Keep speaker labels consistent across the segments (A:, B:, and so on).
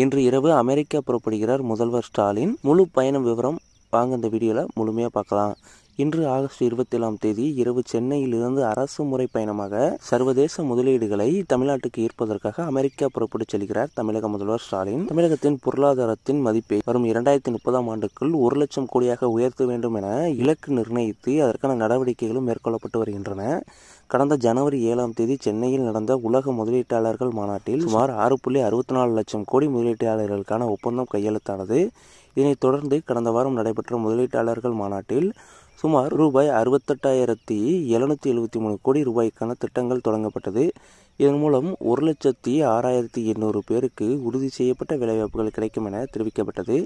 A: இன்று இரவு அமெரிக்கா புறப்படுகிறார் முதல்வர் ஸ்டாலின் முழு பயணம் விவரம் வாங்க இந்த வீடியோவில் முழுமையாக பார்க்கலாம் இன்று ஆகஸ்ட் ஏழாம் தேதி இரவு சென்னையிலிருந்து அரசு முறை பயணமாக சர்வதேச முதலீடுகளை தமிழ்நாட்டுக்கு ஈர்ப்பதற்காக அமெரிக்கா புறப்பட்டு செல்கிறார் தமிழக முதல்வர் ஸ்டாலின் தமிழகத்தின் பொருளாதாரத்தின் மதிப்பை வரும் இரண்டாயிரத்தி முப்பதாம் ஆண்டுக்குள் ஒரு லட்சம் கோடியாக உயர்த்த வேண்டும் என இலக்கு நிர்ணயித்து அதற்கான நடவடிக்கைகளும் மேற்கொள்ளப்பட்டு வருகின்றன கடந்த ஜனவரி ஏழாம் தேதி சென்னையில் நடந்த உலக முதலீட்டாளர்கள் மாநாட்டில் சுமார் ஆறு புள்ளி அறுபத்தி நாலு லட்சம் கோடி முதலீட்டாளர்களுக்கான ஒப்பந்தம் கையெழுத்தானது இதனைத் தொடர்ந்து கடந்த வாரம் நடைபெற்ற முதலீட்டாளர்கள் மாநாட்டில் சுமார் ரூபாய் அறுபத்தெட்டாயிரத்தி எழுநூற்றி எழுபத்தி மூணு கோடி ரூபாய்க்கான திட்டங்கள் தொடங்கப்பட்டது இதன் மூலம் ஒரு லட்சத்தி ஆறாயிரத்தி எண்ணூறு பேருக்கு உறுதி செய்யப்பட்ட வேலைவாய்ப்புகள் கிடைக்கும் என தெரிவிக்கப்பட்டது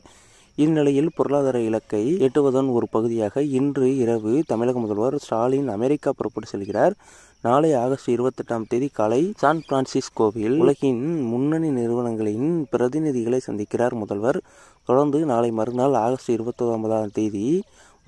A: இந்நிலையில் பொருளாதார இலக்கை எட்டுவதன் ஒரு பகுதியாக இன்று இரவு தமிழக முதல்வர் ஸ்டாலின் அமெரிக்கா புறப்பட்டு செல்கிறார் நாளை ஆகஸ்ட் இருபத்தெட்டாம் தேதி காலை சான் பிரான்சிஸ்கோவில் உலகின் முன்னணி நிறுவனங்களின் பிரதிநிதிகளை சந்திக்கிறார் முதல்வர் தொடர்ந்து நாளை மறுநாள் ஆகஸ்ட் இருபத்தொன்பதாம் தேதி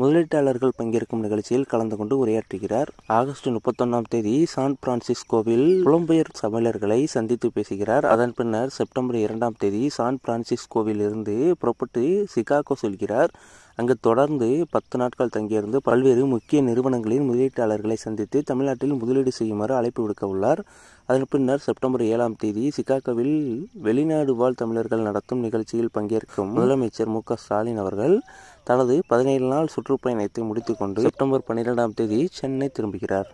A: முதலீட்டாளர்கள் பங்கேற்கும் நிகழ்ச்சியில் கலந்து கொண்டு உரையாற்றுகிறார் ஆகஸ்ட் முப்பத்தொன்னாம் தேதி சான் பிரான்சிஸ்கோவில் புலம்பெயர் சமையலர்களை சந்தித்து பேசுகிறார் அதன் பின்னர் செப்டம்பர் இரண்டாம் தேதி சான் பிரான்சிஸ்கோவில் இருந்து புறப்பட்டு சிகாகோ செல்கிறார் அங்கு தொடர்ந்து பத்து நாட்கள் தங்கியிருந்து பல்வேறு முக்கிய நிறுவனங்களின் முதலீட்டாளர்களை சந்தித்து தமிழ்நாட்டில் முதலீடு செய்யுமாறு அழைப்பு விடுக்க உள்ளார் அதன் பின்னர் செப்டம்பர் ஏழாம் தேதி சிகாகோவில் வெளிநாடு வாழ் தமிழர்கள் நடத்தும் நிகழ்ச்சியில் பங்கேற்கும் முதலமைச்சர் மு ஸ்டாலின் அவர்கள் தனது பதினேழு நாள் சுற்றுப்பயணத்தை முடித்துக்கொண்டு செப்டம்பர் பன்னிரெண்டாம் தேதி சென்னை திரும்புகிறார்